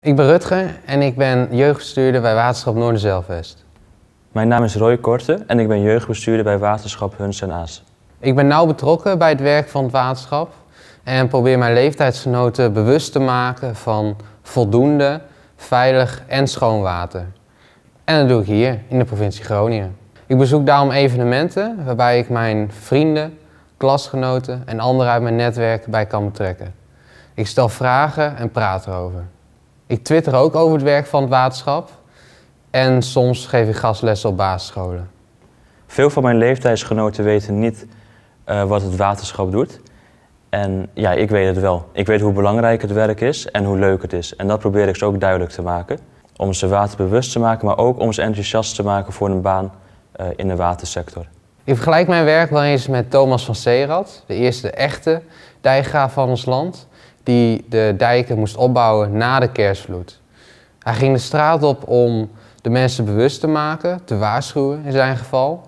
Ik ben Rutger en ik ben jeugdbestuurder bij Waterschap Noorden Mijn naam is Roy Korte en ik ben jeugdbestuurder bij Waterschap Huns en Aas. Ik ben nauw betrokken bij het werk van het waterschap en probeer mijn leeftijdsgenoten bewust te maken van voldoende, veilig en schoon water. En dat doe ik hier in de provincie Groningen. Ik bezoek daarom evenementen waarbij ik mijn vrienden, klasgenoten en anderen uit mijn netwerk bij kan betrekken. Ik stel vragen en praat erover. Ik twitter ook over het werk van het waterschap. En soms geef ik gastlessen op basisscholen. Veel van mijn leeftijdsgenoten weten niet eh, wat het waterschap doet. En ja, ik weet het wel. Ik weet hoe belangrijk het werk is en hoe leuk het is. En dat probeer ik ze ook duidelijk te maken. Om ze waterbewust te maken, maar ook om ze enthousiast te maken voor een baan eh, in de watersector. Ik vergelijk mijn werk wel eens met Thomas van Serad, de eerste echte dijgraaf van ons land die de dijken moest opbouwen na de kerstvloed. Hij ging de straat op om de mensen bewust te maken, te waarschuwen in zijn geval,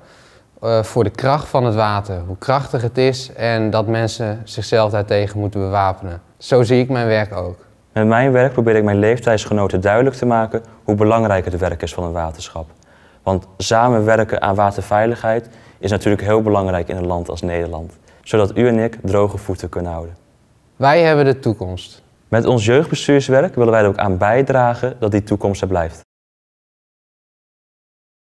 eh, voor de kracht van het water, hoe krachtig het is en dat mensen zichzelf daartegen moeten bewapenen. Zo zie ik mijn werk ook. Met mijn werk probeer ik mijn leeftijdsgenoten duidelijk te maken hoe belangrijk het werk is van een waterschap. Want samenwerken aan waterveiligheid is natuurlijk heel belangrijk in een land als Nederland, zodat u en ik droge voeten kunnen houden. Wij hebben de toekomst. Met ons jeugdbestuurswerk willen wij er ook aan bijdragen dat die toekomst er blijft.